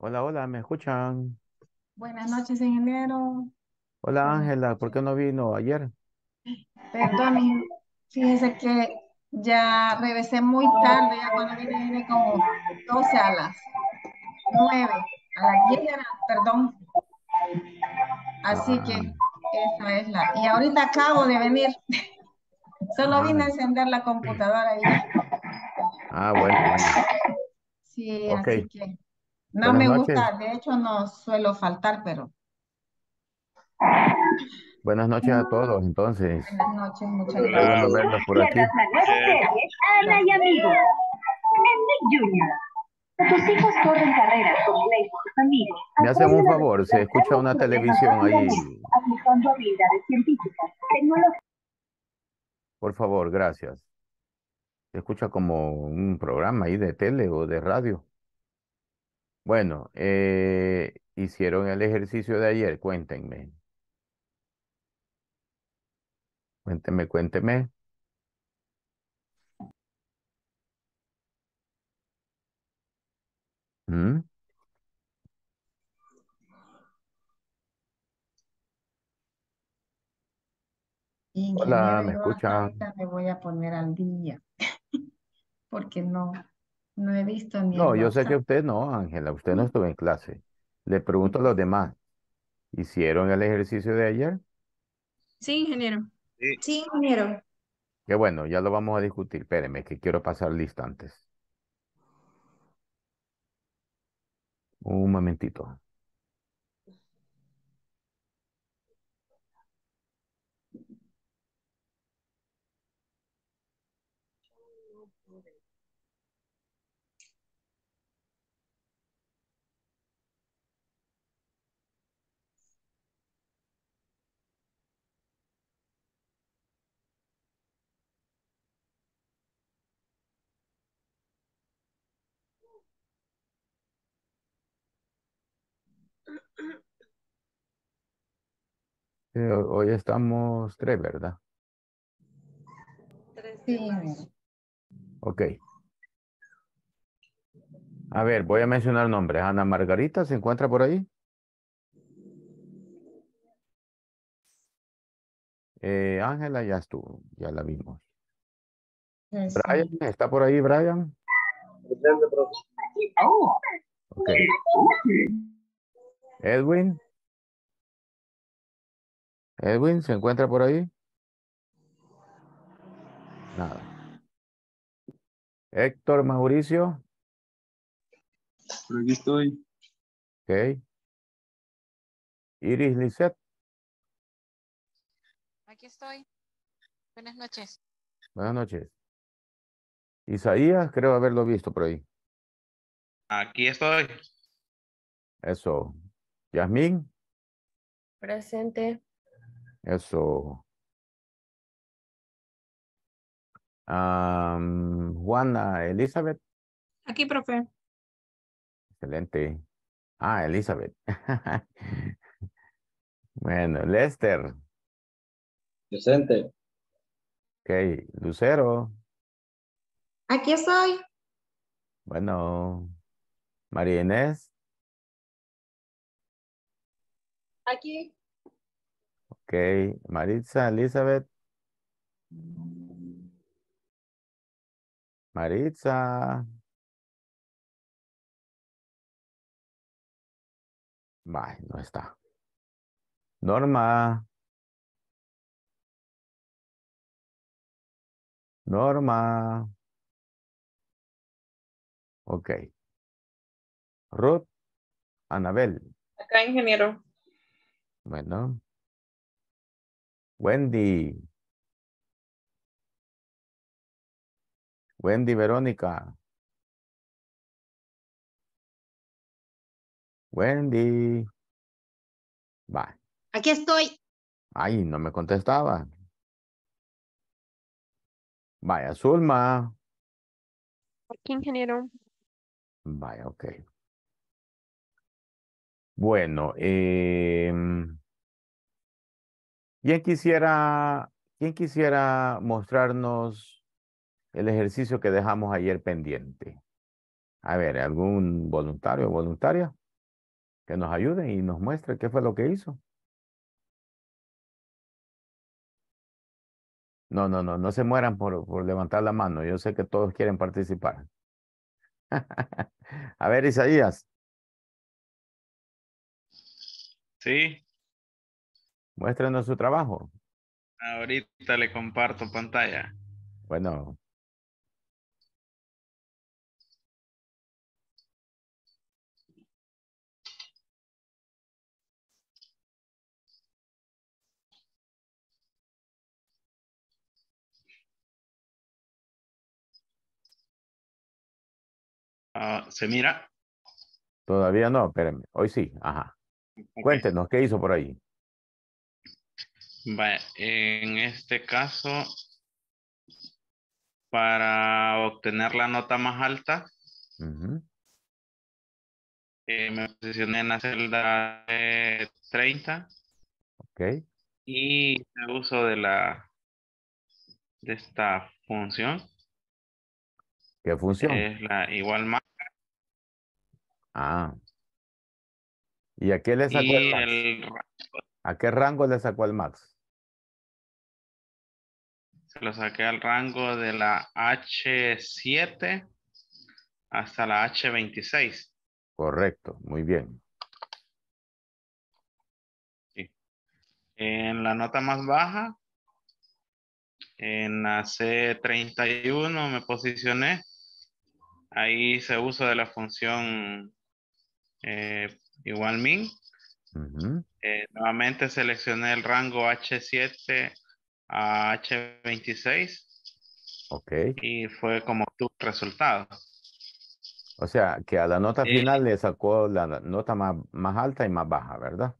Hola, hola, ¿me escuchan? Buenas noches, ingeniero. Hola, Ángela, ¿por qué no vino ayer? Perdón, fíjese que ya regresé muy tarde, ya cuando vine, vine como 12 a las 9, a las 10 perdón. Así que ah. esa es la... Y ahorita acabo de venir. Solo ah. vine a encender la computadora ahí. Ah, bueno, bueno. Sí, así que... No me gusta, de hecho no suelo faltar, pero. Buenas noches a todos, entonces. Buenas noches, muchas gracias. por aquí. Eh, tus carreras Me hacen un favor, se escucha una televisión ahí. Por favor, gracias. Se escucha como un programa ahí de tele o de radio. Bueno, eh, hicieron el ejercicio de ayer, cuéntenme. Cuéntenme, cuéntenme. ¿Mm? Hola, ¿me escuchan? me voy a poner al día, porque no, no he visto ni. No, yo sé que usted no, Ángela, usted no mm. estuvo en clase. Le pregunto a los demás, ¿hicieron el ejercicio de ayer? Sí, ingeniero. Sí, ingeniero. Qué bueno, ya lo vamos a discutir. Espéreme, que quiero pasar lista antes. Un momentito. Eh, hoy estamos tres, ¿verdad? Tres sí. Ok. A ver, voy a mencionar nombres. Ana Margarita, ¿se encuentra por ahí? Eh, Ángela ya estuvo, ya la vimos. Brian, ¿está por ahí Brian? Ok. Edwin. Edwin, ¿se encuentra por ahí? Nada. Héctor Mauricio. Por aquí estoy. Ok. Iris Lisset. Aquí estoy. Buenas noches. Buenas noches. Isaías, creo haberlo visto por ahí. Aquí estoy. Eso. Yasmín. Presente. Eso. Juana Elizabeth. Aquí, profe. Excelente. Ah, Elizabeth. bueno, Lester. Presente. Ok, Lucero. Aquí estoy. Bueno, María Inés. Aquí. Ok, Maritza, Elizabeth. Maritza. no está. Norma. Norma. okay. Ruth. Anabel. Acá, ingeniero. Bueno. Wendy. Wendy Verónica. Wendy. bye. Aquí estoy. Ay, no me contestaba. Vaya, Zulma. qué ingeniero. Vaya, ok. Bueno, eh, ¿Quién quisiera, quisiera mostrarnos el ejercicio que dejamos ayer pendiente? A ver, ¿algún voluntario o voluntaria que nos ayude y nos muestre qué fue lo que hizo? No, no, no, no se mueran por, por levantar la mano. Yo sé que todos quieren participar. A ver, Isaías. Sí, Muéstranos su trabajo. Ahorita le comparto pantalla. Bueno. Ah, ¿Se mira? Todavía no, espérenme. Hoy sí, ajá. Cuéntenos, ¿qué hizo por ahí? en este caso, para obtener la nota más alta, eh, me posicioné en la celda 30. Ok. Y el uso de la de esta función. ¿Qué función? Es la igual más. Ah. ¿Y a qué le sacó ¿A qué rango le sacó el max? lo saqué al rango de la H7 hasta la H26. Correcto, muy bien. En la nota más baja, en la C31 me posicioné. Ahí se usa de la función eh, igual min. Eh, nuevamente seleccioné el rango H7 a H26. Ok. Y fue como tu resultado. O sea, que a la nota eh, final le sacó la nota más, más alta y más baja, ¿verdad?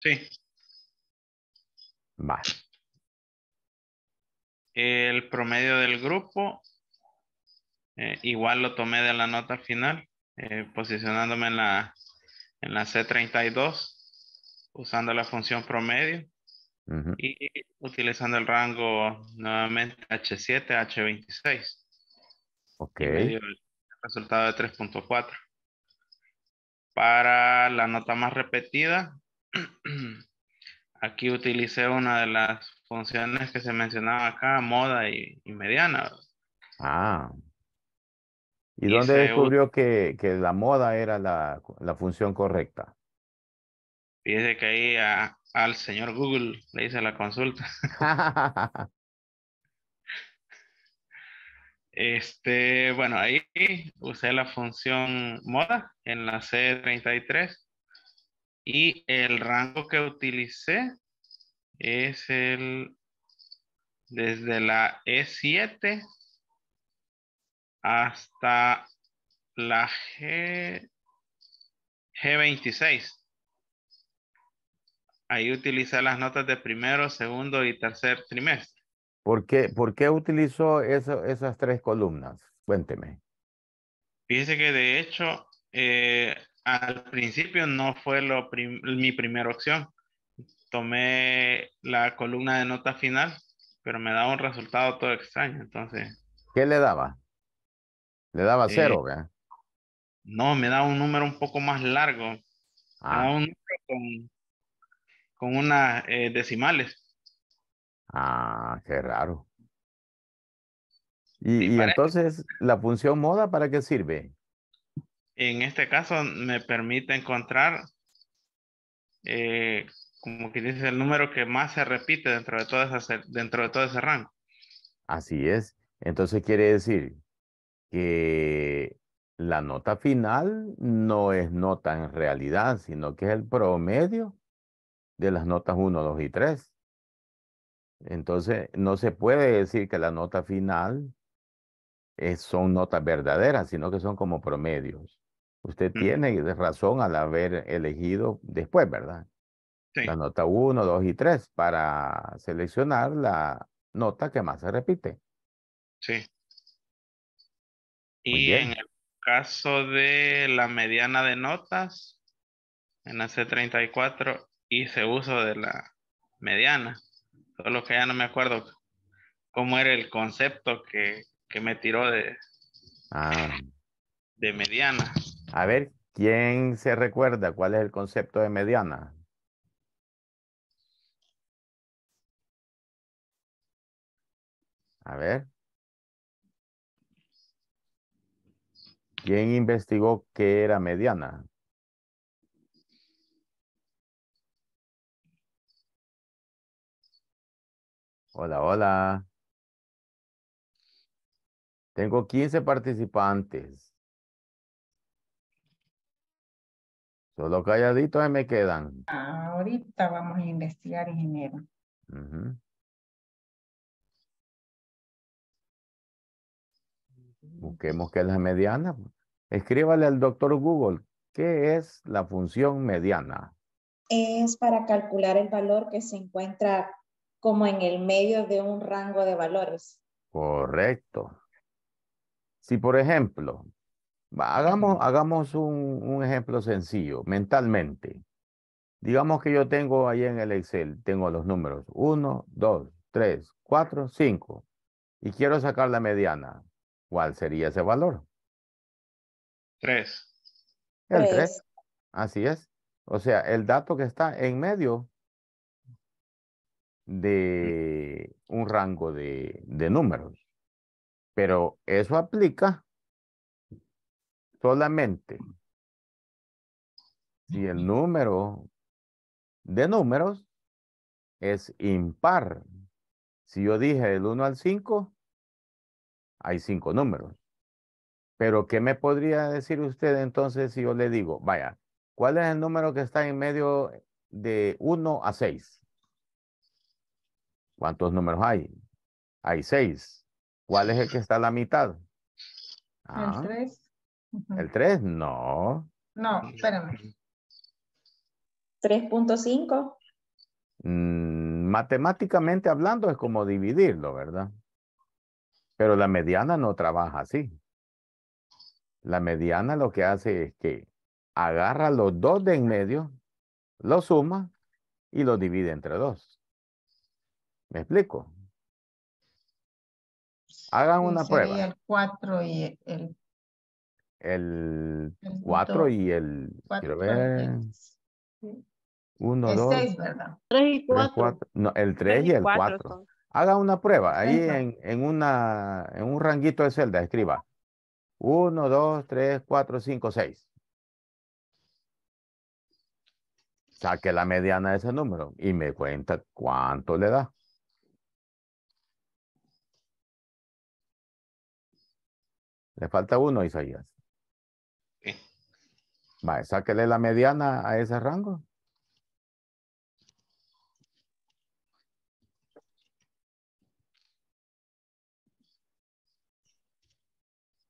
Sí. más El promedio del grupo, eh, igual lo tomé de la nota final, eh, posicionándome en la, en la C32, usando la función promedio. Y utilizando el rango nuevamente H7, H26. Ok. El resultado de 3.4. Para la nota más repetida, aquí utilicé una de las funciones que se mencionaba acá, moda y, mediana. Ah. ¿Y, dónde descubrió que, que, la moda era la, la función correcta? Fíjese que ahí a, ah, al señor Google, le hice la consulta. este, bueno, ahí usé la función moda en la C33 y el rango que utilicé es el desde la E7 hasta la G, G26 ahí utilizé las notas de primero, segundo y tercer trimestre. ¿Por qué, por qué utilizó esas tres columnas? Cuénteme. Fíjese que de hecho, eh, al principio no fue lo mi primera opción. Tomé la columna de nota final, pero me daba un resultado todo extraño, entonces. ¿Qué le daba? ¿Le daba eh, cero? ¿verdad? no, me daba un número un poco más largo. Ah. un número con con unas eh, decimales. Ah, qué raro. Y, entonces, ¿la función moda para qué sirve? En este caso me permite encontrar, eh, como que dice, el número que más se repite dentro de, todo dentro de todo ese rango. Así es. Entonces quiere decir que la nota final no es nota en realidad, sino que es el promedio de las notas 1, 2 y 3. Entonces, no se puede decir que la nota final son notas verdaderas, sino que son como promedios. Usted tiene razón al haber elegido después, ¿verdad? Sí. La nota 1, 2 y 3 para seleccionar la nota que más se repite. Sí. y en el caso de la mediana de notas, en la C34 se uso de la mediana, solo que ya no me acuerdo cómo era el concepto que, me tiró de, ah. de mediana. A ver, ¿quién se recuerda cuál es el concepto de mediana? A ver. ¿Quién investigó qué era mediana? Hola, hola. Tengo 15 participantes. Solo calladitos me quedan. Ahorita vamos a investigar, ingeniero. Busquemos qué es la mediana. Escríbale al doctor Google, ¿qué es la función mediana? Es para calcular el valor que se encuentra como en el medio de un rango de valores. Correcto. Si, por ejemplo, hagamos, hagamos un, un ejemplo sencillo, mentalmente. Digamos que yo tengo ahí en el Excel, tengo los números 1, 2, 3, 4, 5 y quiero sacar la mediana. ¿Cuál sería ese valor? 3. El 3. Así es. O sea, el dato que está en medio de un rango de, números. Pero eso aplica solamente si el número de números es impar. Si yo dije del 1 al 5, hay 5 números. Pero ¿qué me podría decir usted entonces si yo le digo, vaya, ¿cuál es el número que está en medio de 1 a 6? ¿Cuántos números hay? Hay seis. ¿Cuál es el que está a la mitad? el ah. tres. ¿El tres? No. No, espérame. 3.5. Mm, matemáticamente hablando es como dividirlo, ¿verdad? Pero la mediana no trabaja así. La mediana lo que hace es que agarra los dos de en medio, los suma y los divide entre dos. ¿Me explico? Hagan una prueba. El 4 y el... El 4 y el... Quiero ver... 1, 2... 6, ¿verdad? 3 y 4. el 3 y el 4. Hagan una prueba. Ahí en, un ranguito de celda, escriba. 1, 2, 3, 4, 5, 6. Saque la mediana de ese número y me cuenta cuánto le da. Le falta uno, Isaías. Sí. Vale, sáquele la mediana a ese rango.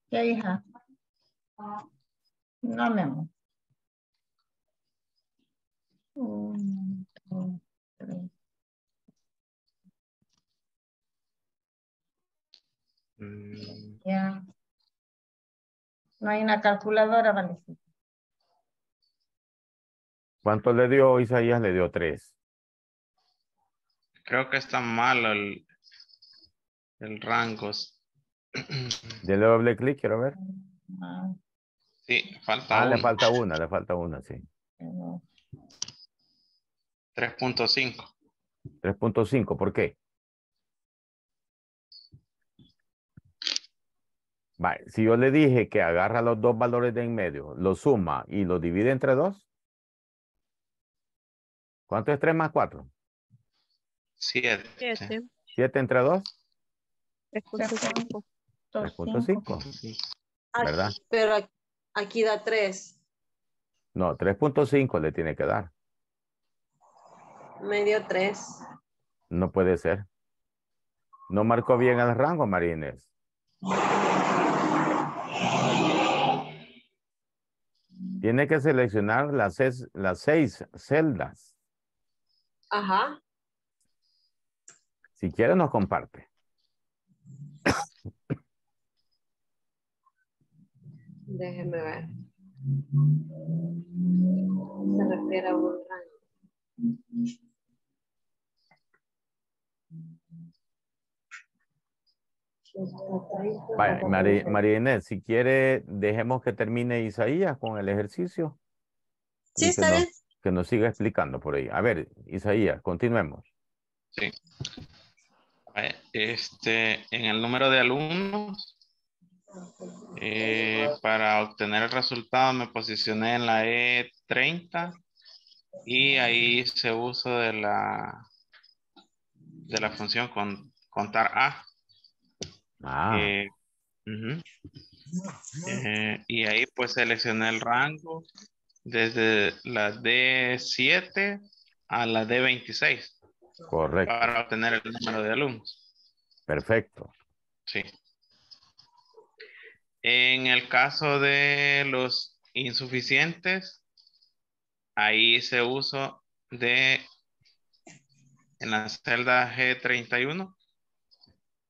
¿Qué hija? No, mi amor. Uno, dos, tres. Mm. Ya. No hay una calculadora, Vanessa. ¿Cuánto le dio Isaías? Le dio tres. Creo que está mal el, el rangos. le doble clic, quiero ver. Sí, falta ah, le falta una, le falta una, sí. 3.5. 3.5, ¿por qué? Vale, si yo le dije que agarra los dos valores de en medio, lo suma y lo divide entre dos, ¿cuánto es 3 más 4? 7. 7 entre 2? 3.5. 3.5. ¿Verdad? Pero aquí da 3. No, 3.5 le tiene que dar. Medio 3. No puede ser. No marcó bien el rango, Marines. Tiene que seleccionar las, seis, las seis celdas. Ajá. Si quiere nos comparte. Déjeme ver. Se refiere a un rango. María, Inés, si quiere, dejemos que termine Isaías con el ejercicio. Sí, está Que nos siga explicando por ahí. A ver, Isaías, continuemos. Sí. Este, en el número de alumnos, eh, para obtener el resultado me posicioné en la E30 y ahí se usa de la, de la función contar A Ah. Eh, eh, y ahí pues seleccioné el rango desde la D7 a la D26. Correcto. Para obtener el número de alumnos. Perfecto. Sí. En el caso de los insuficientes, ahí se uso de en la celda G31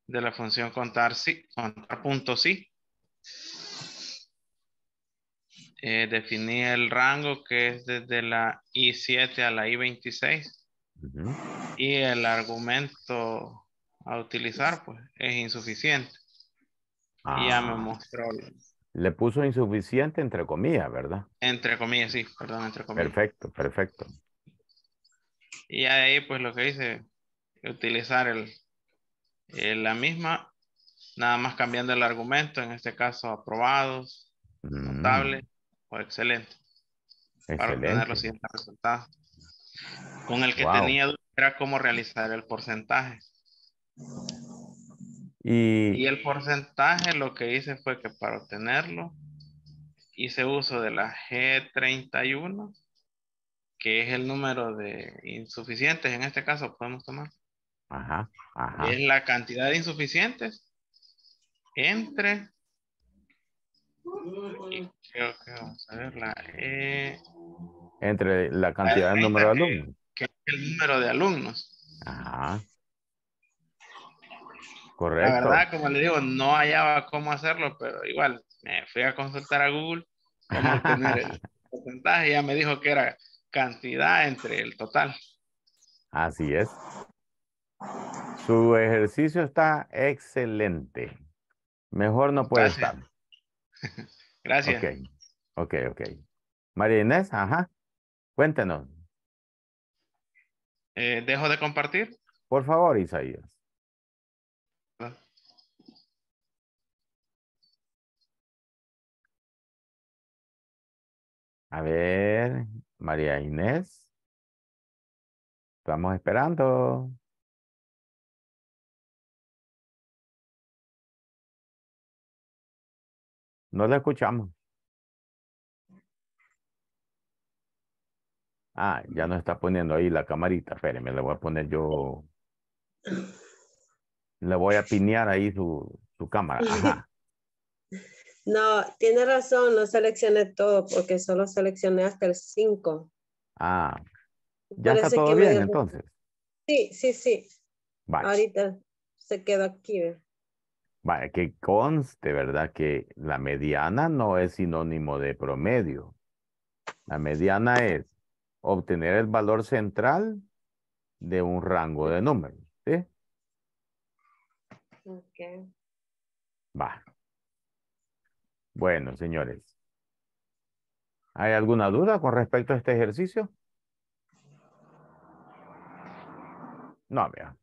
de la función contar, sí, contar punto sí. Eh, definí el rango que es desde la I7 a la I26 y el argumento a utilizar pues es insuficiente. Y ya me ah. mostró. Le puso insuficiente entre comillas, ¿verdad? Entre comillas, sí, perdón, entre comillas. Perfecto, perfecto. Y ahí pues lo que hice, utilizar el, eh, la misma, nada más cambiando el argumento, en este caso aprobados, notable mm. o excelente, para obtener los siguientes resultados. Con el que tenía tenía era cómo realizar el porcentaje. Y... y... el porcentaje lo que hice fue que para obtenerlo hice uso de la G31, que es el número de insuficientes, en este caso podemos tomar. Ajá, ajá. Es la cantidad de insuficientes entre... creo que vamos a ver la... E... entre la cantidad de número de alumnos. Que, es el número de alumnos. Ajá. Correcto. La verdad, como le digo, no hallaba cómo hacerlo, pero igual me fui a consultar a Google cómo obtener el porcentaje y ya me dijo que era cantidad entre el total. Así es. Su ejercicio está excelente. Mejor no puede estar. Gracias. Okay. Ok, ok. María Inés, ajá. Cuéntenos. Eh, ¿Dejo de compartir? Por favor, Isaías. A ver, María Inés. Estamos esperando. No la escuchamos. Ah, ya no está poniendo ahí la camarita. Espérenme, le voy a poner yo. Le voy a pinear ahí su, su cámara. No, tiene razón, no seleccioné todo porque solo seleccioné hasta el 5. Ah, ya está todo bien entonces. Sí, sí, sí. Ahorita se quedó aquí que conste, ¿verdad? Que la mediana no es sinónimo de promedio. La mediana es obtener el valor central de un rango de números. ¿sí? Ok. Va. Bueno, señores. ¿Hay alguna duda con respecto a este ejercicio? No, vea.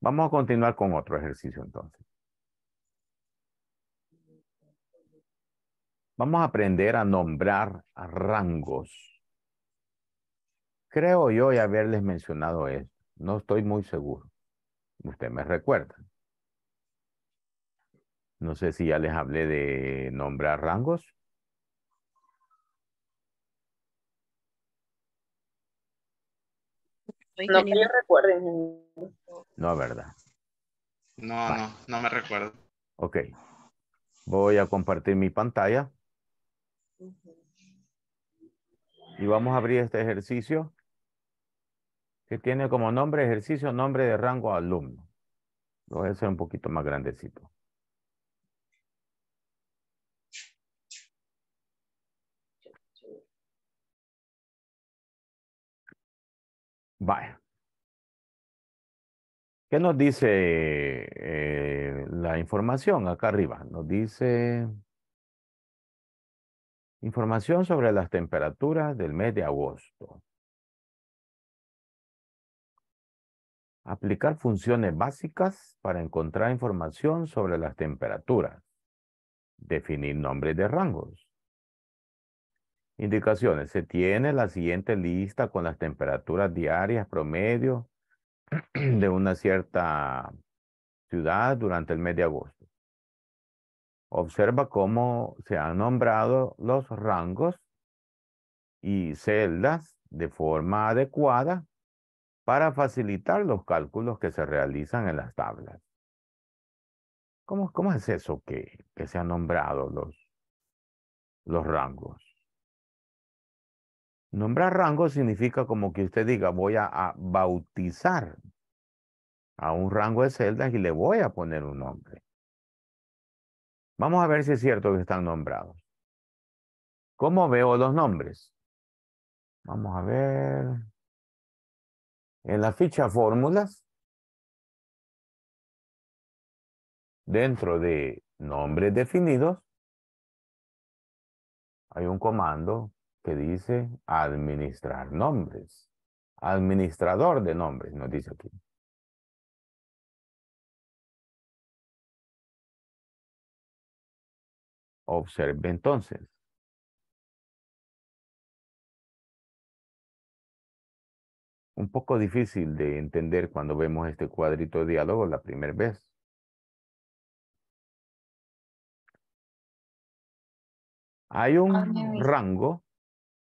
Vamos a continuar con otro ejercicio entonces. Vamos a aprender a nombrar rangos. Creo yo ya haberles mencionado eso. No estoy muy seguro. Usted me recuerda. No sé si ya les hablé de nombrar rangos. No me recuerden. No, ¿verdad? No, no, no me recuerdo. Ok. Voy a compartir mi pantalla. Y vamos a abrir este ejercicio que tiene como nombre ejercicio, nombre de rango alumno. Lo voy a hacer un poquito más grandecito. Vaya. ¿Qué nos dice eh, la información acá arriba? Nos dice... Información sobre las temperaturas del mes de agosto. Aplicar funciones básicas para encontrar información sobre las temperaturas. Definir nombres de rangos. Indicaciones. Se tiene la siguiente lista con las temperaturas diarias promedio de una cierta ciudad durante el mes de agosto. Observa cómo se han nombrado los rangos y celdas de forma adecuada para facilitar los cálculos que se realizan en las tablas. ¿Cómo, es eso que, se han nombrado los, los rangos? Nombrar rangos significa como que usted diga, voy a bautizar a un rango de celdas y le voy a poner un nombre. Vamos a ver si es cierto que están nombrados. ¿Cómo veo los nombres? Vamos a ver. En la ficha fórmulas, dentro de nombres definidos, hay un comando que dice administrar nombres. Administrador de nombres, nos dice aquí. Observe entonces. Un poco difícil de entender cuando vemos este cuadrito de diálogo la primera vez. Hay un ah, rango.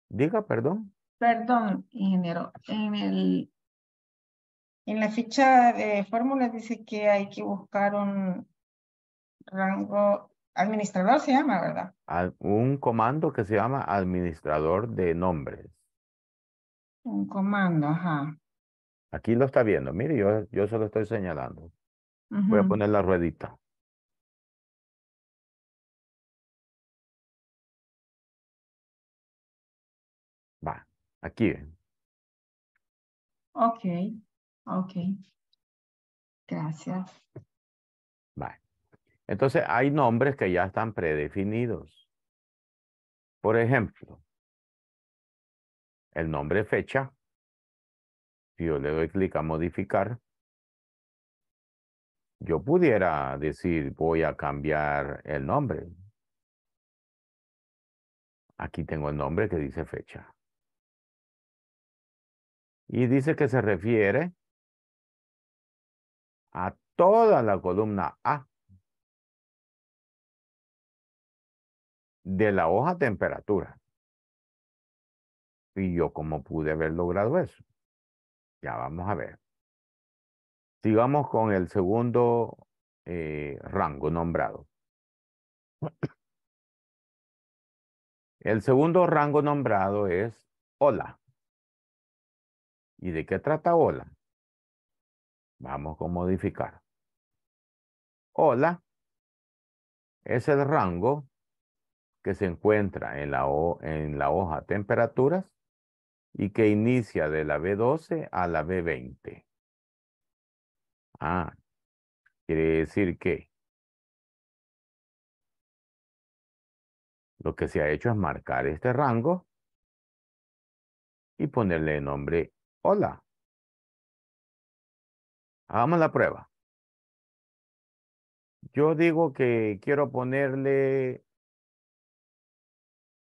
Diga, perdón. Perdón, ingeniero. En, el, en la ficha de fórmula dice que hay que buscar un rango Administrador se llama, ¿verdad? un comando que se llama administrador de nombres. Un comando, ajá. Aquí lo está viendo, mire, yo, yo se lo estoy señalando. Voy a poner la ruedita. Va, aquí. Ok, ok. Gracias. Bye. Entonces hay nombres que ya están predefinidos. Por ejemplo, el nombre fecha. Si yo le doy clic a modificar, yo pudiera decir voy a cambiar el nombre. Aquí tengo el nombre que dice fecha. Y dice que se refiere a toda la columna A de la hoja temperatura. ¿Y yo cómo pude haber logrado eso? Ya vamos a ver. Sigamos con el segundo eh, rango nombrado. El segundo rango nombrado es hola. ¿Y de qué trata hola? Vamos con modificar. Hola es el rango que se encuentra en la, hoja temperaturas y que inicia de la B12 a la B20. Ah, quiere decir que lo que se ha hecho es marcar este rango y ponerle nombre hola. Hagamos la prueba. Yo digo que quiero ponerle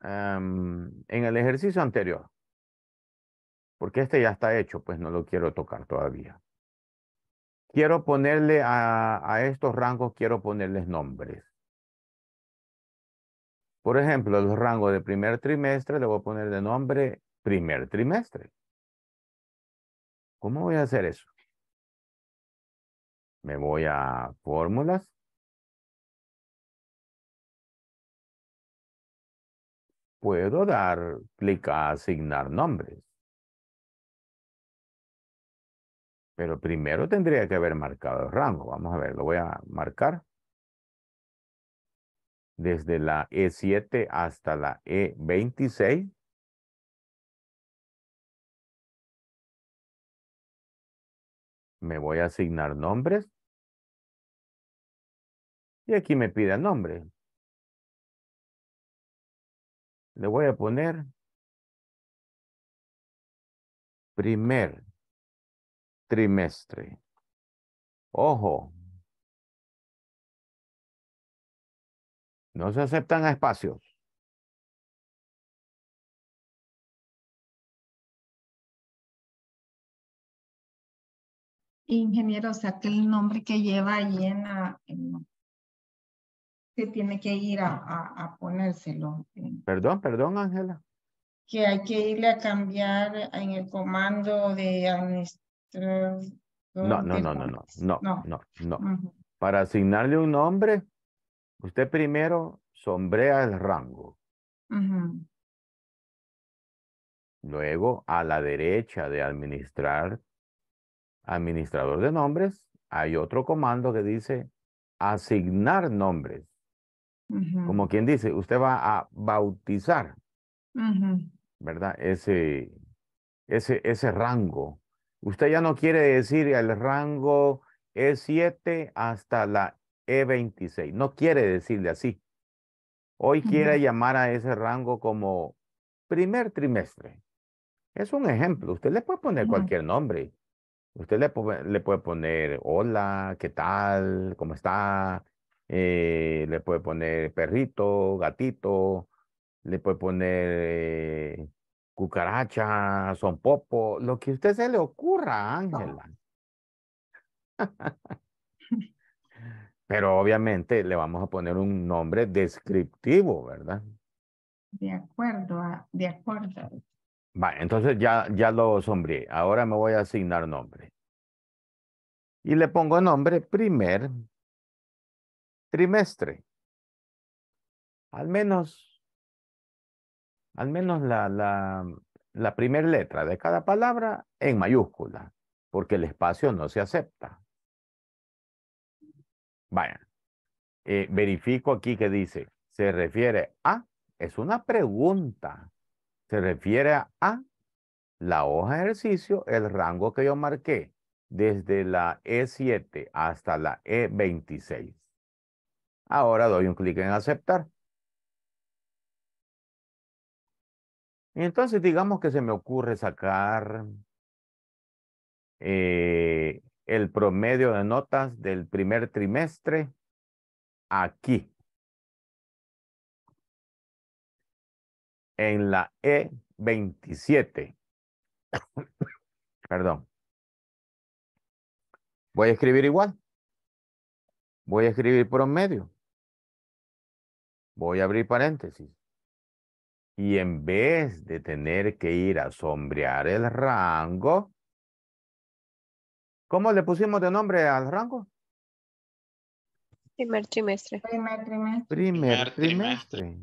en el ejercicio anterior, porque este ya está hecho, pues no lo quiero tocar todavía. Quiero ponerle a, a estos rangos, quiero ponerles nombres. Por ejemplo, los rangos de primer trimestre le voy a poner de nombre primer trimestre. ¿Cómo voy a hacer eso? Me voy a fórmulas. puedo dar clic a asignar nombres. Pero primero tendría que haber marcado el rango. Vamos a ver, lo voy a marcar. Desde la E7 hasta la E26. Me voy a asignar nombres. Y aquí me pide nombre. Le voy a poner primer trimestre. Ojo. No se aceptan espacios. Ingeniero, o sea, que el nombre que lleva ahí en en se tiene que ir a, ponérselo. Eh. Perdón, perdón, Ángela. Que hay que irle a cambiar en el comando de administrar No, no, no, no, no, no, no, Para asignarle un nombre, usted primero sombrea el rango. Luego, a la derecha de administrar, administrador de nombres, hay otro comando que dice asignar nombres. Como quien dice, usted va a bautizar, ¿verdad? Ese, ese, ese rango. Usted ya no quiere decir el rango E7 hasta la E26. No quiere decirle así. Hoy quiere llamar a ese rango como primer trimestre. Es un ejemplo. Usted le puede poner cualquier nombre. Usted le, le, puede poner hola, ¿qué tal? ¿Cómo está? Eh, le puede poner perrito, gatito, le puede poner eh, cucaracha, son popo, lo que usted se le ocurra, Ángela. Pero obviamente le vamos a poner un nombre descriptivo, ¿verdad? De acuerdo, de acuerdo. Vale, entonces ya, ya lo sombré. Ahora me voy a asignar nombre. Y le pongo nombre primer trimestre. Al menos, al menos la, la, primera letra de cada palabra en mayúscula, porque el espacio no se acepta. Vaya, eh, verifico aquí que dice, se refiere a, es una pregunta, se refiere a la hoja de ejercicio, el rango que yo marqué desde la E7 hasta la E26. Ahora doy un clic en aceptar. Y entonces digamos que se me ocurre sacar eh, el promedio de notas del primer trimestre aquí. En la E27. Perdón. Voy a escribir igual. Voy a escribir promedio voy a abrir paréntesis. Y en vez de tener que ir a sombrear el rango, ¿cómo le pusimos de nombre al rango? Primer trimestre. Primer trimestre. Primer trimestre.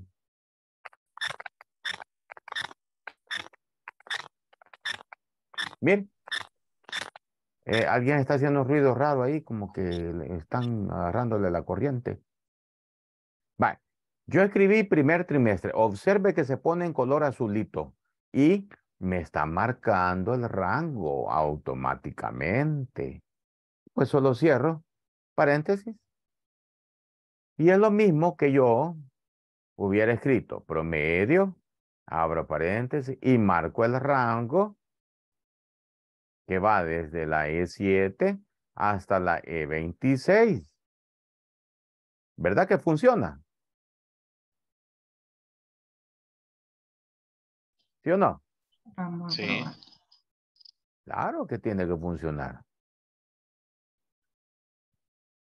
Bien. Eh, alguien está haciendo ruido raro ahí, como que están agarrándole la corriente. Yo escribí primer trimestre. Observe que se pone en color azulito y me está marcando el rango automáticamente. Pues solo cierro paréntesis. Y es lo mismo que yo hubiera escrito promedio, abro paréntesis y marco el rango que va desde la E7 hasta la E26. ¿Verdad que funciona? no? sí. claro que tiene que funcionar.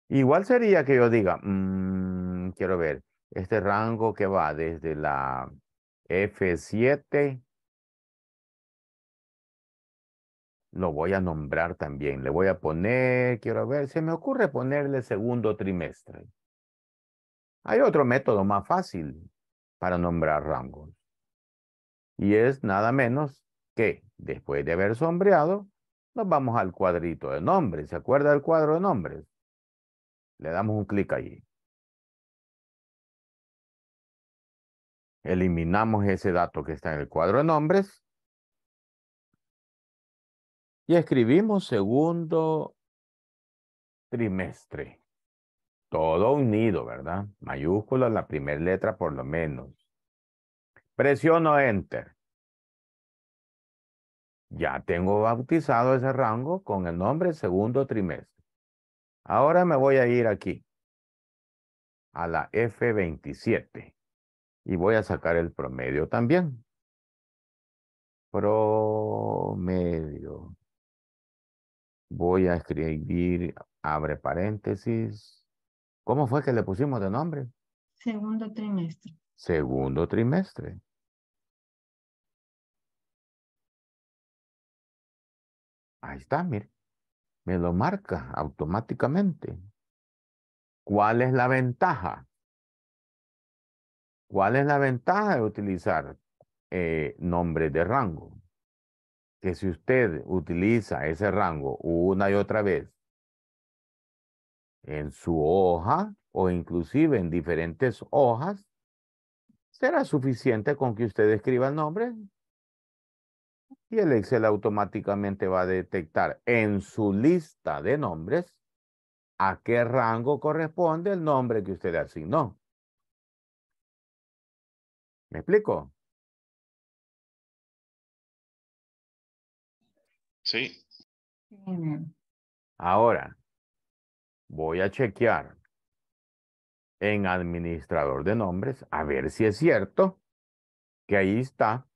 Igual sería que yo diga, mm, quiero ver, este rango que va desde la F7, lo voy a nombrar también. Le voy a poner, quiero ver, se me ocurre ponerle segundo trimestre. Hay otro método más fácil para nombrar rangos. Y es nada menos que, después de haber sombreado, nos vamos al cuadrito de nombres. ¿Se acuerda del cuadro de nombres? Le damos un clic allí. Eliminamos ese dato que está en el cuadro de nombres. Y escribimos segundo trimestre. Todo unido, ¿verdad? Mayúscula, la primera letra por lo menos. Presiono Enter. Ya tengo bautizado ese rango con el nombre segundo trimestre. Ahora me voy a ir aquí a la F27 y voy a sacar el promedio también. Promedio. Voy a escribir, abre paréntesis. ¿Cómo fue que le pusimos de nombre? Segundo trimestre. Segundo trimestre. Ahí está, mire. Me lo marca automáticamente. ¿Cuál es la ventaja? ¿Cuál es la ventaja de utilizar eh, nombres de rango? Que si usted utiliza ese rango una y otra vez en su hoja o inclusive en diferentes hojas, será suficiente con que usted escriba el nombre y el Excel automáticamente va a detectar en su lista de nombres a qué rango corresponde el nombre que usted asignó. ¿Me explico? Sí. Ahora, voy a chequear en administrador de nombres a ver si es cierto que ahí está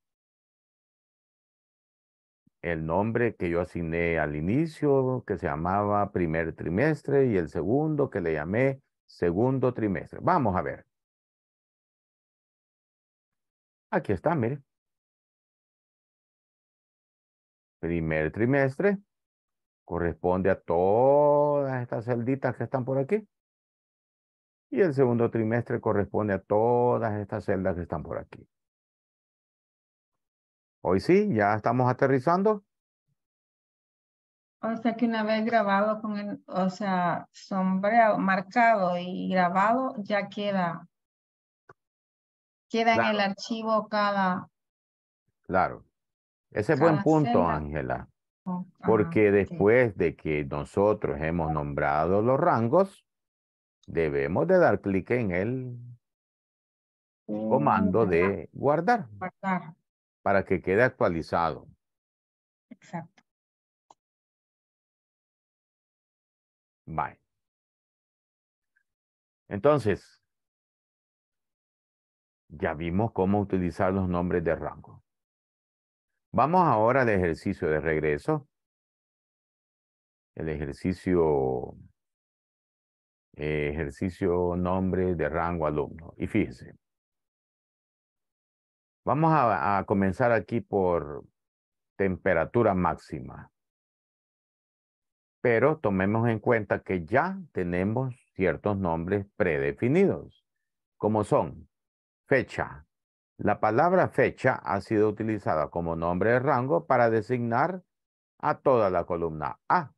el nombre que yo asigné al inicio, que se llamaba primer trimestre, y el segundo que le llamé segundo trimestre. Vamos a ver. Aquí está, mire. Primer trimestre corresponde a todas estas celditas que están por aquí. Y el segundo trimestre corresponde a todas estas celdas que están por aquí. Hoy sí, ya estamos aterrizando. O sea que una vez grabado con el, o sea, sombreado, marcado y grabado, ya queda. Queda en el archivo cada. Claro. Ese es buen punto, Ángela. Oh, porque después de que nosotros hemos nombrado los rangos, debemos de dar clic en el comando de guardar. Guardar para que quede actualizado. Exacto. Bye. Entonces, ya vimos cómo utilizar los nombres de rango. Vamos ahora al ejercicio de regreso. El ejercicio, eh, ejercicio nombre de rango alumno. Y fíjense, Vamos a, comenzar aquí por temperatura máxima. Pero tomemos en cuenta que ya tenemos ciertos nombres predefinidos, como son fecha. La palabra fecha ha sido utilizada como nombre de rango para designar a toda la columna A.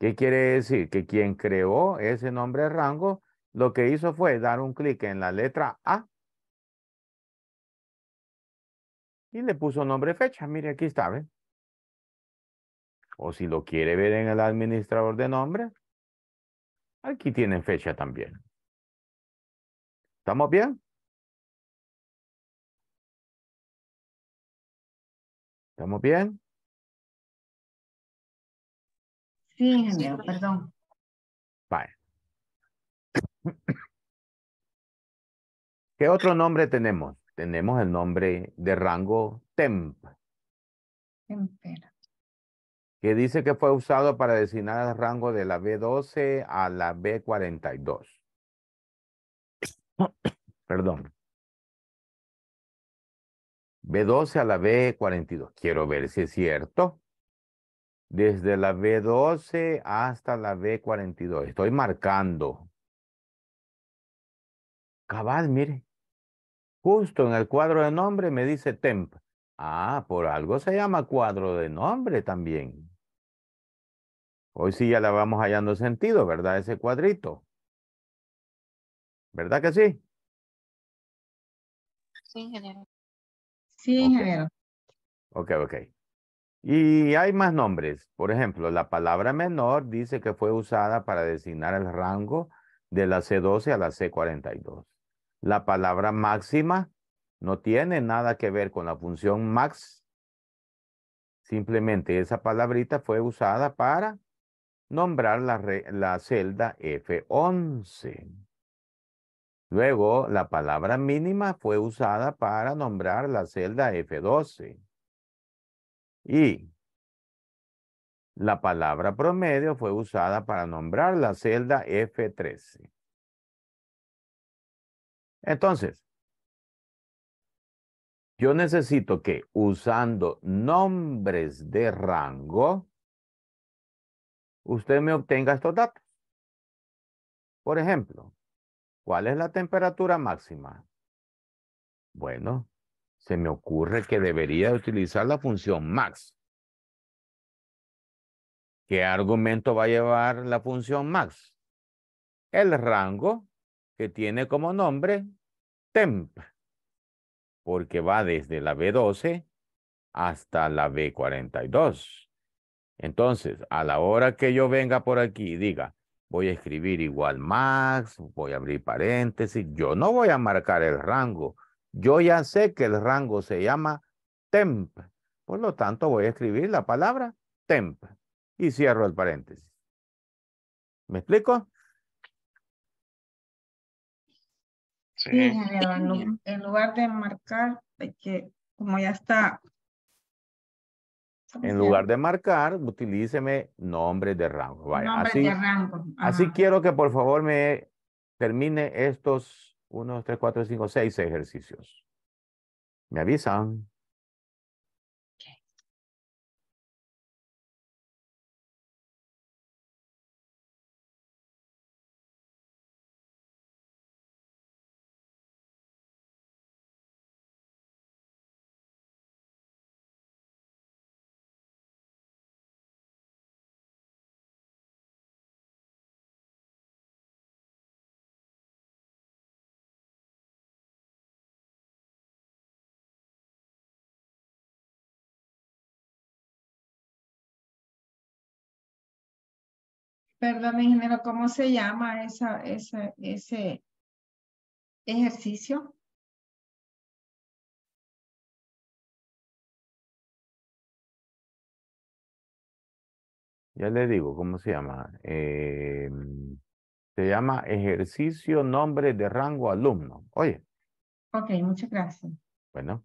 ¿Qué quiere decir? Que quien creó ese nombre de rango lo que hizo fue dar un clic en la letra A y le puso nombre fecha. Mire, aquí está, ¿ven? O si lo quiere ver en el administrador de nombre, aquí tiene fecha también. ¿Estamos bien? ¿Estamos bien? Sí, señor, perdón. Vale. ¿Qué otro nombre tenemos? tenemos el nombre de rango temp. Tempera. Que dice que fue usado para designar el rango de la B12 a la B42. Perdón. B12 a la B42. Quiero ver si es cierto. Desde la B12 hasta la B42. Estoy marcando. Cabal, mire. Justo en el cuadro de nombre me dice temp. Ah, por algo se llama cuadro de nombre también. Hoy sí ya la vamos hallando sentido, ¿verdad? Ese cuadrito. ¿Verdad que sí? Sí, ingeniero. Sí, ingeniero. Ok, ok. Y hay más nombres. Por ejemplo, la palabra menor dice que fue usada para designar el rango de la C12 a la C42. La palabra máxima no tiene nada que ver con la función max. Simplemente esa palabrita fue usada para nombrar la, celda F11. Luego, la palabra mínima fue usada para nombrar la celda F12. Y la palabra promedio fue usada para nombrar la celda F13. Entonces, yo necesito que usando nombres de rango, usted me obtenga estos datos. Por ejemplo, ¿cuál es la temperatura máxima? Bueno, se me ocurre que debería utilizar la función max. ¿Qué argumento va a llevar la función max? El rango que tiene como nombre temp, porque va desde la B12 hasta la B42. Entonces, a la hora que yo venga por aquí y diga, voy a escribir igual max, voy a abrir paréntesis, yo no voy a marcar el rango. Yo ya sé que el rango se llama temp. Por lo tanto, voy a escribir la palabra temp y cierro el paréntesis. ¿Me explico? Sí. En, lugar de marcar, que, como ya está. En lugar de marcar, utilíceme nombre de rango. Vaya, así, de rango. Así quiero que por favor me termine estos 1, 2, 3, 4, 5, 6 ejercicios. Me avisan. Perdón, ingeniero, ¿cómo se llama ese ejercicio? Ya le digo, ¿cómo se llama? Em, se llama ejercicio nombre de rango alumno. Oye. Ok, muchas gracias. Bueno.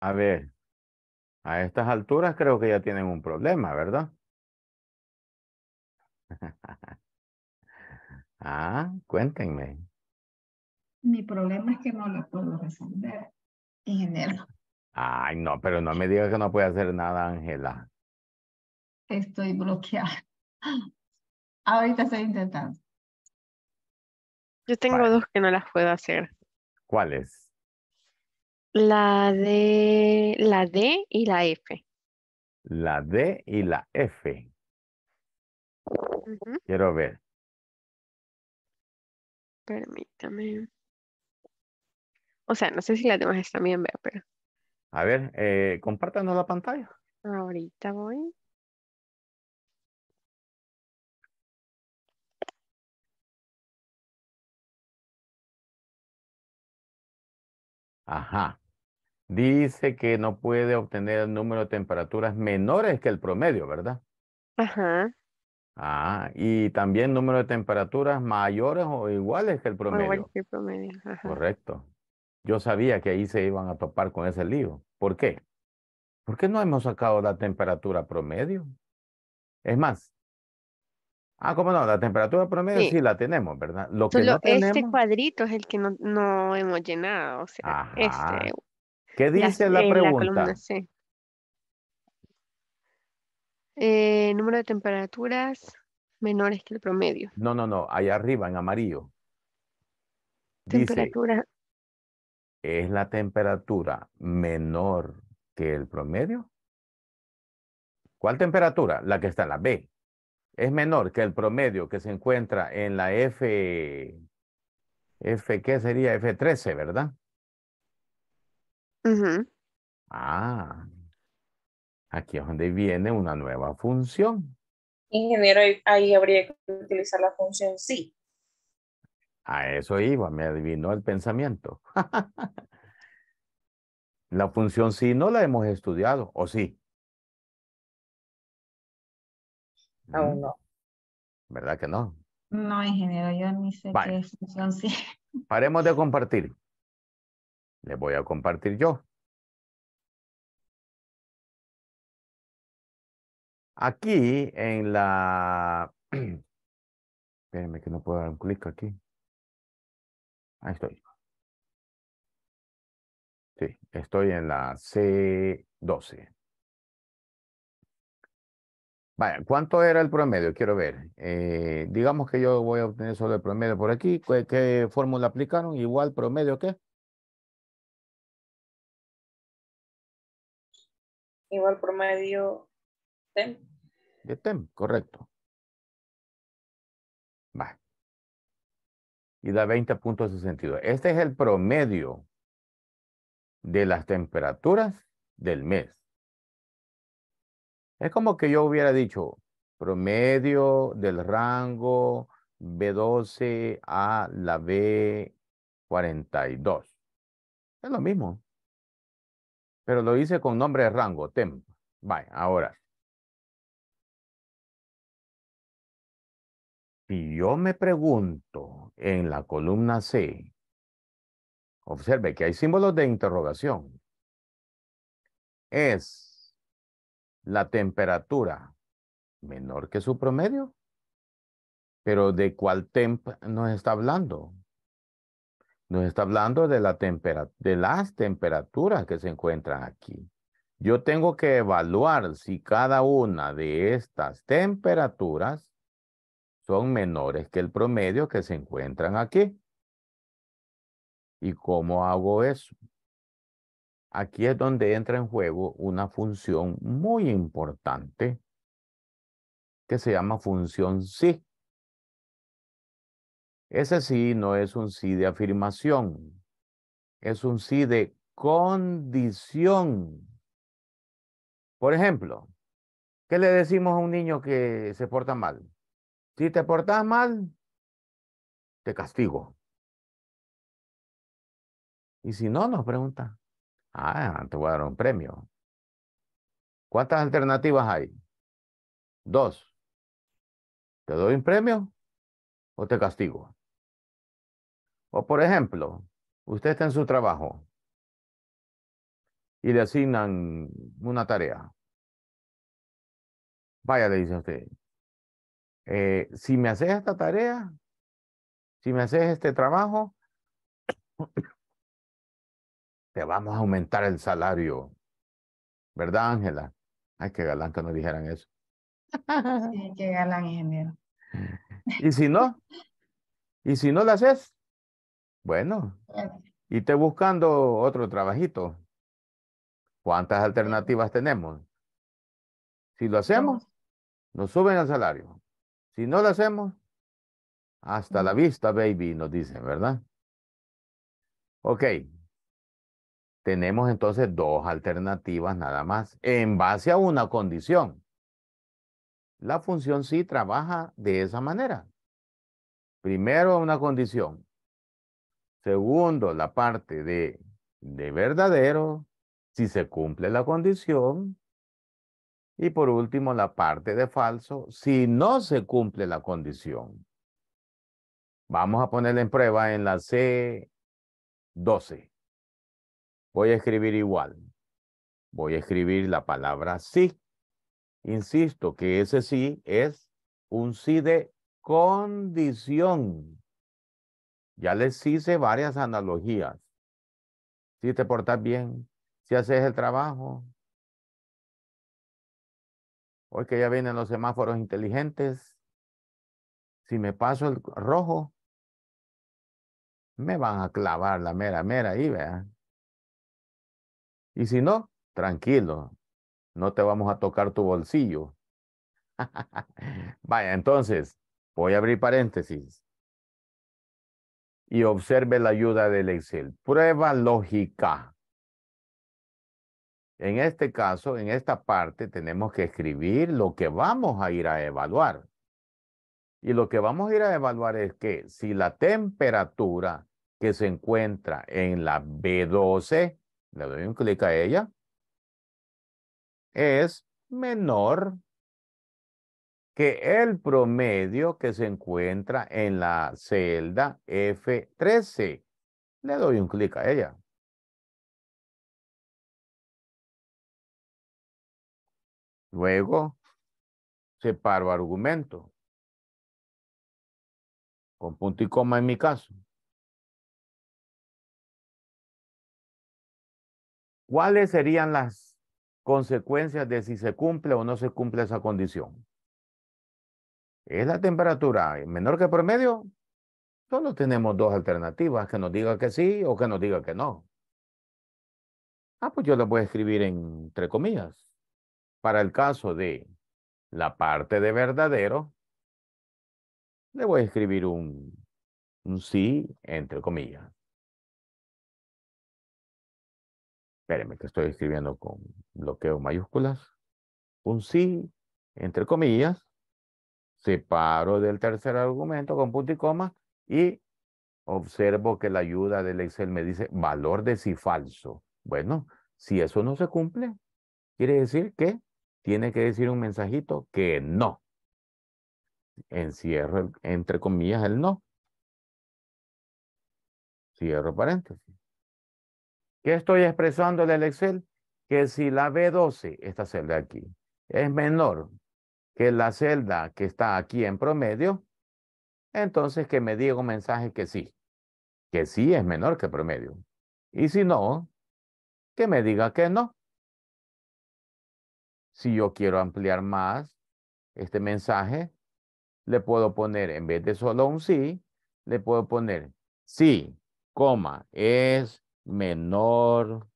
A ver, a estas alturas creo que ya tienen un problema, ¿verdad? ah, cuéntenme. Mi problema es que no lo puedo resolver, ingeniero. Ay, no, pero no me digas que no puede hacer nada, Ángela. Estoy bloqueada. Ahorita estoy intentando. Yo tengo dos que no las puedo hacer. ¿Cuáles? La de la D y la F. La D y la F. Quiero ver. Permítame. O sea, no sé si las demás están bien, pero. A ver, eh, compártanos la pantalla. Ahorita voy. Ajá. Dice que no puede obtener el número de temperaturas menores que el promedio, ¿verdad? Ajá. Ah, y también número de temperaturas mayores o iguales que el promedio. Igual que el promedio. Correcto. Yo sabía que ahí se iban a topar con ese lío. ¿Por qué? ¿Por qué no hemos sacado la temperatura promedio? Es más. Ah, ¿cómo no? La temperatura promedio sí, la tenemos, ¿verdad? Lo Solo este cuadrito es el que no, hemos llenado. O sea, este ¿Qué dice la, eh, pregunta? Eh, número de temperaturas menores que el promedio. No, no, no, allá arriba en amarillo. Temperatura. ¿Es la temperatura menor que el promedio? ¿Cuál temperatura? La que está en la B. Es menor que el promedio que se encuentra en la F, F, ¿qué sería? F13, ¿verdad? Ah, aquí es donde viene una nueva función. Ingeniero, ahí habría que utilizar la función sí. A eso iba, me adivinó el pensamiento. la función sí no la hemos estudiado, ¿o sí? Aún mm. no. ¿Verdad que no? No, ingeniero, yo ni sé que qué función sí. Paremos de compartir. Le voy a compartir yo. Aquí en la... Espérenme que no puedo dar un clic aquí. Ahí estoy. Sí, estoy en la C12. Vaya, ¿cuánto era el promedio? Quiero ver. Eh, digamos que yo voy a obtener solo el promedio por aquí. ¿Qué, qué fórmula aplicaron? Igual promedio, ¿qué? igual promedio TEM. De TEM, correcto. Va. Y da 20.62. Este es el promedio de las temperaturas del mes. Es como que yo hubiera dicho promedio del rango B12 a la B42. Es lo mismo. Pero lo hice con nombre de rango, temp. Vaya, ahora. Si yo me pregunto en la columna C, observe que hay símbolos de interrogación. ¿Es la temperatura menor que su promedio? Pero ¿de cuál temp nos está hablando? Nos está hablando de, las temperaturas que se encuentran aquí. Yo tengo que evaluar si cada una de estas temperaturas son menores que el promedio que se encuentran aquí. ¿Y cómo hago eso? Aquí es donde entra en juego una función muy importante que se llama función sí. Ese sí no es un sí de afirmación, es un sí de condición. Por ejemplo, ¿qué le decimos a un niño que se porta mal? Si te portas mal, te castigo. Y si no, nos pregunta, ah, te voy a dar un premio. ¿Cuántas alternativas hay? Dos. ¿Te doy un premio o te castigo? O por ejemplo, usted está en su trabajo y le asignan una tarea. Vaya, le dice usted, eh, si me haces esta tarea, si me haces este trabajo, te vamos a aumentar el salario. ¿Verdad, Ángela? Ay, qué galán que nos dijeran eso. Sí, qué galán, ingeniero. Y si no, y si no lo haces, bueno, eh. y te buscando otro trabajito. ¿Cuántas alternativas tenemos? Si lo hacemos, nos suben el salario. Si no lo hacemos, hasta la vista, baby, nos dicen, ¿verdad? Ok. Tenemos entonces dos alternativas nada más en base a una condición. La función sí trabaja de esa manera. Primero una condición, Segundo, la parte de, de verdadero, si se cumple la condición. Y por último, la parte de falso, si no se cumple la condición. Vamos a ponerla en prueba en la C12. Voy a escribir igual. Voy a escribir la palabra sí. Insisto que ese sí es un sí de condición. Ya les hice varias analogías. Si te portas bien, si haces el trabajo. Hoy que ya vienen los semáforos inteligentes. Si me paso el rojo, me van a clavar la mera, mera ahí, vea. Y si no, tranquilo, no te vamos a tocar tu bolsillo. Vaya, entonces, voy a abrir paréntesis y observe la ayuda del Excel. Prueba lógica. En este caso, en esta parte, tenemos que escribir lo que vamos a ir a evaluar. Y lo que vamos a ir a evaluar es que si la temperatura que se encuentra en la B12, le doy un clic a ella, es menor que el promedio que se encuentra en la celda F13. Le doy un clic a ella. Luego, separo argumento. Con punto y coma en mi caso. ¿Cuáles serían las consecuencias de si se cumple o no se cumple esa condición? es la temperatura eh, menor que promedio, solo tenemos dos alternativas, que nos diga que sí o que nos diga que no. Ah, pues yo lo voy a escribir entre comillas. Para el caso de la parte de verdadero, le voy a escribir un, un sí entre comillas. Espérenme que estoy escribiendo con bloqueo mayúsculas. Un sí entre comillas Separo del tercer argumento con punto y coma y observo que la ayuda del Excel me dice valor de si falso. Bueno, si eso no se cumple, quiere decir que tiene que decir un mensajito que no. Encierro, entre comillas, el no. Cierro paréntesis. ¿Qué estoy expresando en el Excel? Que si la B12, esta celda aquí, es menor que la celda que está aquí en promedio, entonces que me diga un mensaje que sí, que sí es menor que promedio. Y si no, que me diga que no. Si yo quiero ampliar más este mensaje, le puedo poner, en vez de solo un sí, le puedo poner sí, coma, es menor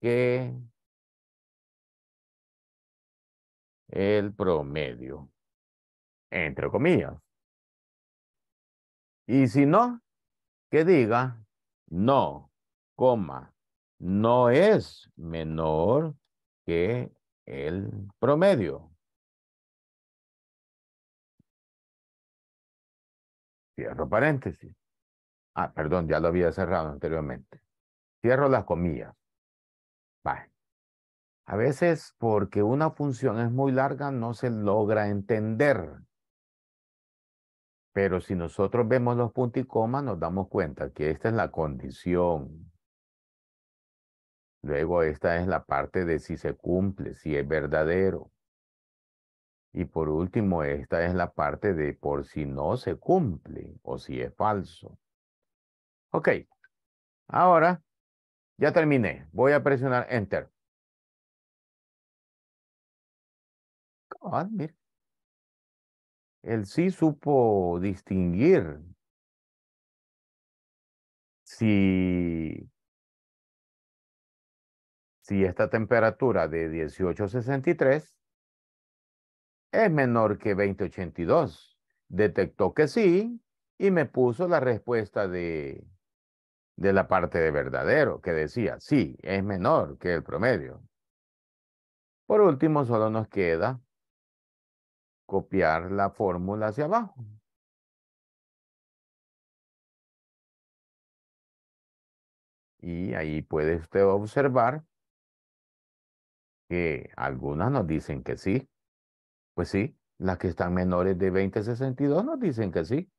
que el promedio, entre comillas. Y si no, que diga, no, coma, no es menor que el promedio. Cierro paréntesis. Ah, perdón, ya lo había cerrado anteriormente. Cierro las comillas. A veces porque una función es muy larga no se logra entender. Pero si nosotros vemos los puntos y comas, nos damos cuenta que esta es la condición. Luego esta es la parte de si se cumple, si es verdadero. Y por último, esta es la parte de por si no se cumple o si es falso. Ok, ahora ya terminé. Voy a presionar Enter. Ah, Él sí supo distinguir si, esta temperatura de 1863 es menor que 2082. Detectó que sí y me puso la respuesta de, de la parte de verdadero, que decía, sí, es menor que el promedio. Por último, solo nos queda copiar la fórmula hacia abajo. Y ahí puede usted observar que algunas nos dicen que sí. Pues sí, las que están menores de 2062 nos dicen que sí.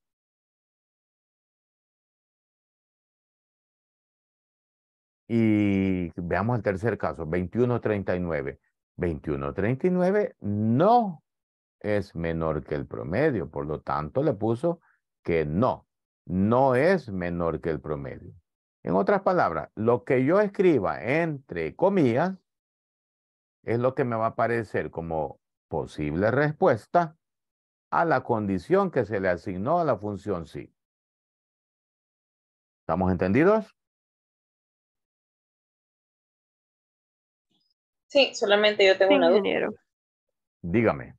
Y veamos el tercer caso, 2139. 2139 no es menor que el promedio. Por lo tanto, le puso que no, no es menor que el promedio. En otras palabras, lo que yo escriba entre comillas es lo que me va a aparecer como posible respuesta a la condición que se le asignó a la función sí. ¿Estamos entendidos? Sí, solamente yo tengo una duda. Dígame.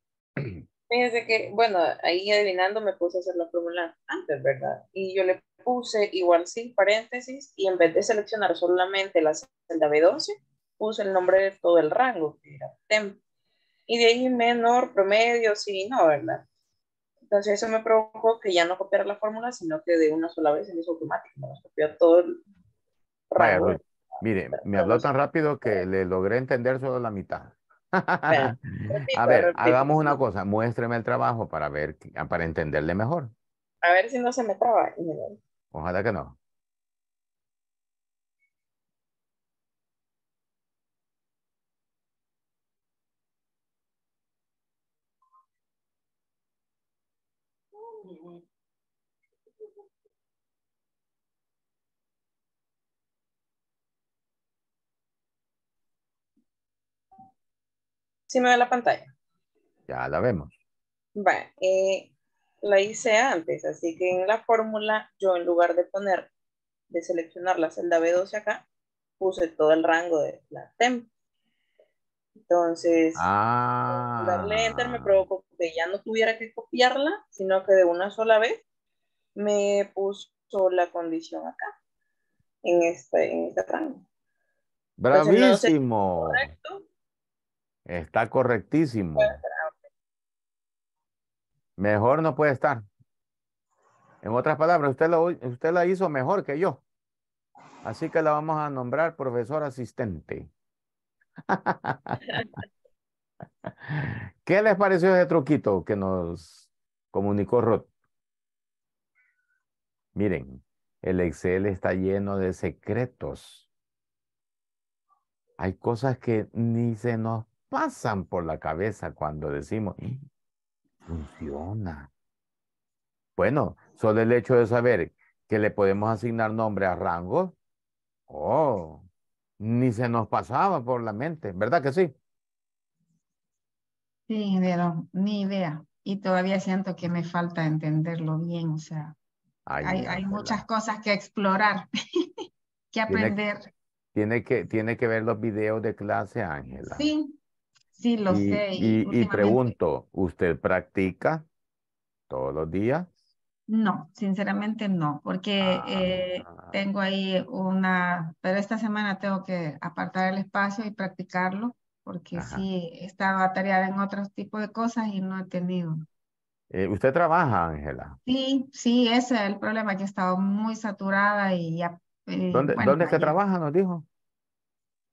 Fíjense que, bueno, ahí adivinando me puse a hacer la fórmula antes, ¿verdad? Y yo le puse igual sin paréntesis y en vez de seleccionar solamente la celda B12, puse el nombre de todo el rango, que era TEM. Y de ahí menor, promedio, sí y no, ¿verdad? Entonces eso me provocó que ya no copiara la fórmula, sino que de una sola vez se hizo automático, me copió todo el rango. mire, me habló tan rápido que le logré entender solo la mitad. Pues, a ver, hagamos una cosa, muéstreme el trabajo para ver, para entenderle mejor. A ver si no se me traba. Ojalá que no. ¿Sí me ve la pantalla? Ya la vemos. Bueno, eh, la hice antes, así que en la fórmula yo en lugar de poner, de seleccionar la celda B12 acá, puse todo el rango de la temp. Entonces, darle ah. enter me provocó que ya no tuviera que copiarla, sino que de una sola vez me puso la condición acá, en este, en este rango. Pues, Bravísimo. correcto, Está correctísimo. Mejor no puede estar. En otras palabras, usted, usted la hizo mejor que yo. Así que la vamos a nombrar profesor asistente. ¿Qué les pareció ese truquito que nos comunicó Rod? Miren, el Excel está lleno de secretos. Hay cosas que ni se nos pasan por la cabeza cuando decimos, mm, funciona. Bueno, solo el hecho de saber que le podemos asignar nombre a rangos, oh, ni se nos pasaba por la mente, ¿verdad que sí? Sí, pero ni idea. Y todavía siento que me falta entenderlo bien, o sea, hay, muchas cosas que explorar, que aprender. Tiene, que, tiene que ver los videos de clase, Ángela. Sí, Sí, lo sé. Y, pregunto, ¿usted practica todos los días? No, sinceramente no, porque eh, ah. tengo ahí una, pero esta semana tengo que apartar el espacio y practicarlo, porque sí, estaba atareada en otros tipos de cosas y no he tenido. Eh, ¿Usted trabaja, Ángela? Sí, sí, ese es el problema, que he estado muy saturada y ya. Eh, ¿Dónde, trabaja, nos dijo?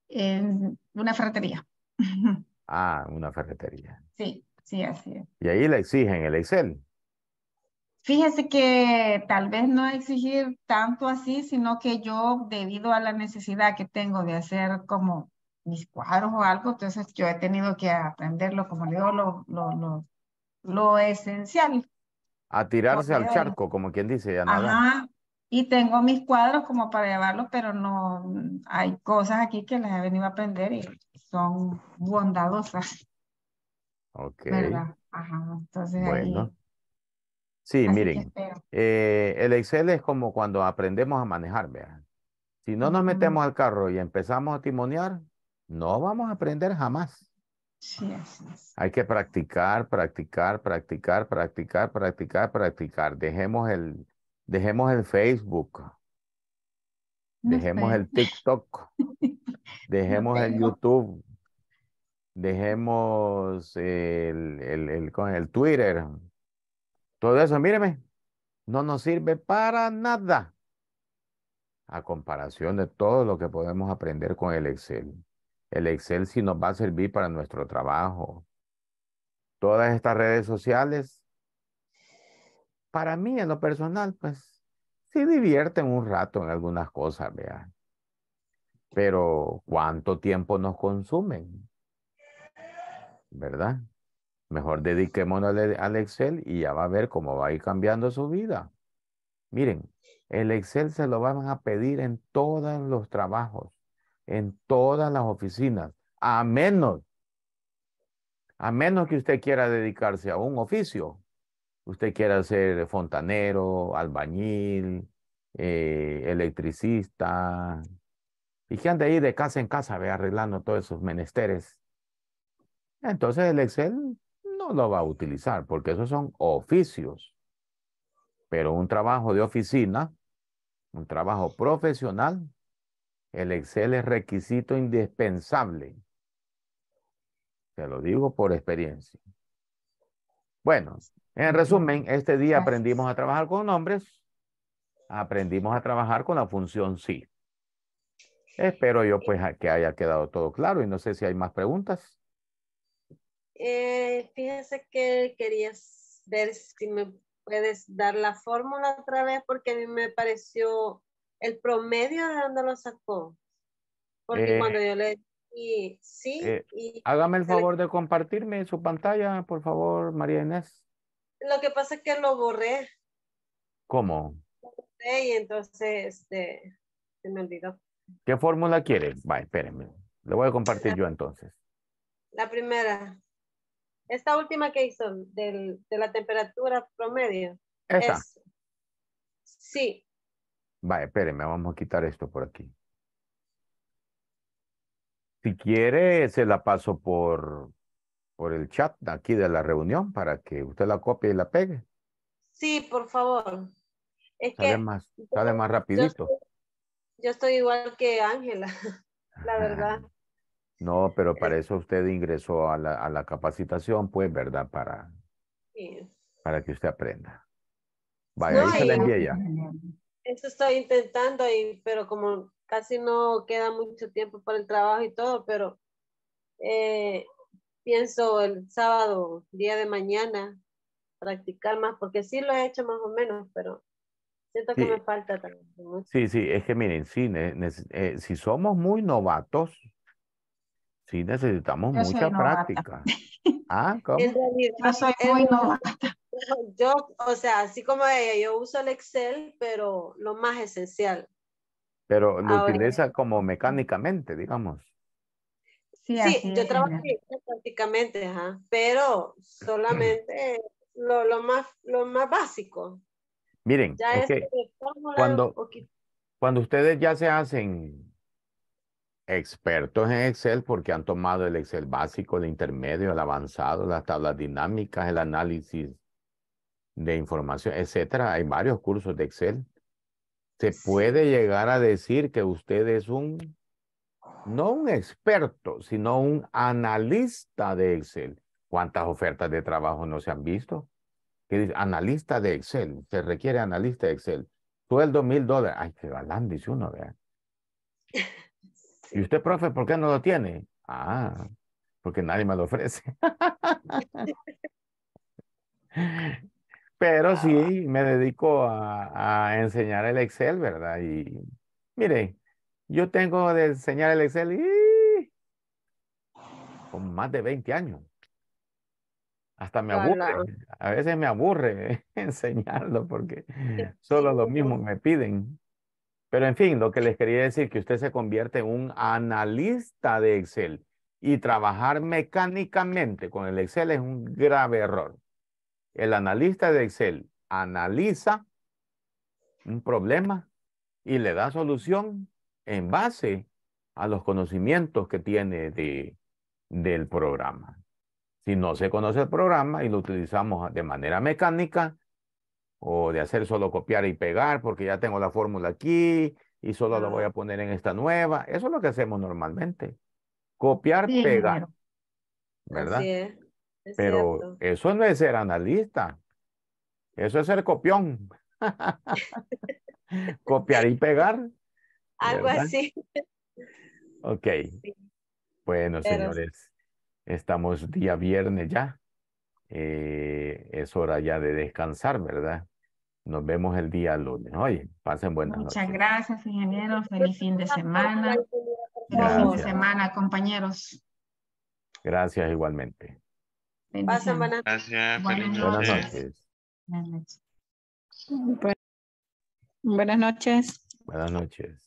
En una ferretería? Ah, una ferretería. Sí, sí, así es. Y ahí le exigen el Excel. Fíjese que tal vez no exigir tanto así, sino que yo, debido a la necesidad que tengo de hacer como mis cuadros o algo, entonces yo he tenido que aprenderlo, como le digo, lo, lo, lo, esencial. A tirarse al charco, como quien dice, ya nada. Ajá, y tengo mis cuadros como para llevarlos, pero no, hay cosas aquí que les he venido a aprender y son bondadosas. Ok. ¿Verdad? Sí, miren, eh, el Excel es como cuando aprendemos a manejar, vean. Si no nos metemos al carro y empezamos a timonear, no vamos a aprender jamás. Sí, Hay que practicar, practicar, practicar, practicar, practicar, practicar. Dejemos el, dejemos el Facebook. Dejemos el TikTok. Dejemos el YouTube, dejemos el, Twitter, todo eso, míreme, no nos sirve para nada a comparación de todo lo que podemos aprender con el Excel. El Excel sí nos va a servir para nuestro trabajo. Todas estas redes sociales, para mí en lo personal, pues sí divierten un rato en algunas cosas, vean. Pero ¿cuánto tiempo nos consumen? ¿Verdad? Mejor dediquémonos e-, al, Excel y ya va a ver cómo va a ir cambiando su vida. Miren, el Excel se lo van a pedir en todos los trabajos, en todas las oficinas, a menos, a menos que usted quiera dedicarse a un oficio. Usted quiera ser fontanero, albañil, eh, electricista, y que de ahí de casa en casa, ve, arreglando todos esos menesteres. Entonces el Excel no lo va a utilizar porque esos son oficios. Pero un trabajo de oficina, un trabajo profesional, el Excel es requisito indispensable. Te lo digo por experiencia. Bueno, en resumen, este día aprendimos a trabajar con nombres, aprendimos a trabajar con la función sí. Espero yo eh, pues que haya quedado todo claro y no sé si hay más preguntas. Eh, fíjese que quería ver si me puedes dar la fórmula otra vez porque a mí me pareció el promedio de dónde lo sacó. Porque eh, cuando yo le y, sí, hágame el favor de compartirme su pantalla, por favor, María Inés. Lo que pasa es que lo borré. ¿Cómo? borré y entonces este, se me olvidó. ¿Qué fórmula quiere? Va, espérenme. Lo voy a compartir yo entonces. La primera. Esta última que hizo del, de la temperatura promedio. ¿Esa? sí. Va, espérenme, vamos a quitar esto por aquí. Si quiere, se la paso por, por el chat aquí de la reunión para que usted la copie y la pegue. Sí, por favor. sale más, sale más rapidito. Yo estoy igual que Ángela, la ah. verdad. No, pero eh, para eso usted ingresó a la, capacitación, pues, ¿verdad? Para, para que usted aprenda. Vaya, la ya. Eso estoy intentando, y, pero como casi no queda mucho tiempo para el trabajo y todo, pero eh, pienso el sábado, día de mañana, practicar más, porque sí lo he hecho más o menos, pero sí. Sí, es que miren, sí, eh, si somos muy novatos, sí necesitamos mucha práctica. yo soy novata. o sea, así como ella, yo uso el Excel, pero lo más esencial. Pero lo utiliza como mecánicamente, digamos. Sí, yo trabajo prácticamente, pero solamente lo, lo, más, lo más básico. Miren, cuando, cuando ustedes ya se hacen expertos en Excel porque han tomado el Excel básico, el intermedio, el avanzado, las tablas dinámicas, el análisis de información, etcétera. Hay varios cursos de Excel. Se puede llegar a decir que usted es un, no un experto, sino un analista de Excel. ¿Cuántas ofertas de trabajo no se han visto? que dice analista de Excel, se requiere analista de Excel, sueldo mil dólares. Ay, qué galán, dice uno, vea. ¿Y usted, profe, por qué no lo tiene? Ah, porque nadie me lo ofrece. Pero sí, ah. me dedico a, enseñar el Excel, ¿verdad? Y mire, yo tengo de enseñar el Excel con más de 20 años. Hasta me aburre, a veces me aburre enseñarlo porque solo lo mismo me piden. Pero en fin, lo que les quería decir que usted se convierte en un analista de Excel y trabajar mecánicamente con el Excel es un grave error. El analista de Excel analiza un problema y le da solución en base a los conocimientos que tiene de, del programa. Si no se conoce el programa y lo utilizamos de manera mecánica o de hacer solo copiar y pegar porque ya tengo la fórmula aquí y solo la voy ah. a poner en esta nueva. Eso es lo que hacemos normalmente. Copiar, pegar. ¿Verdad? Pero eso no es ser analista. Eso es ser copión. copiar y pegar. Algo así. Ok. Bueno, señores, Estamos día viernes ya. Eh, es hora ya de descansar, ¿verdad? Nos vemos el día lunes. Oye, pasen buenas noches. Muchas gracias, ingeniero. Feliz fin de semana. Feliz fin de semana, compañeros. Gracias igualmente. Pasen buenas Buenas noches. Buenas noches. Buenas noches. Buenas noches.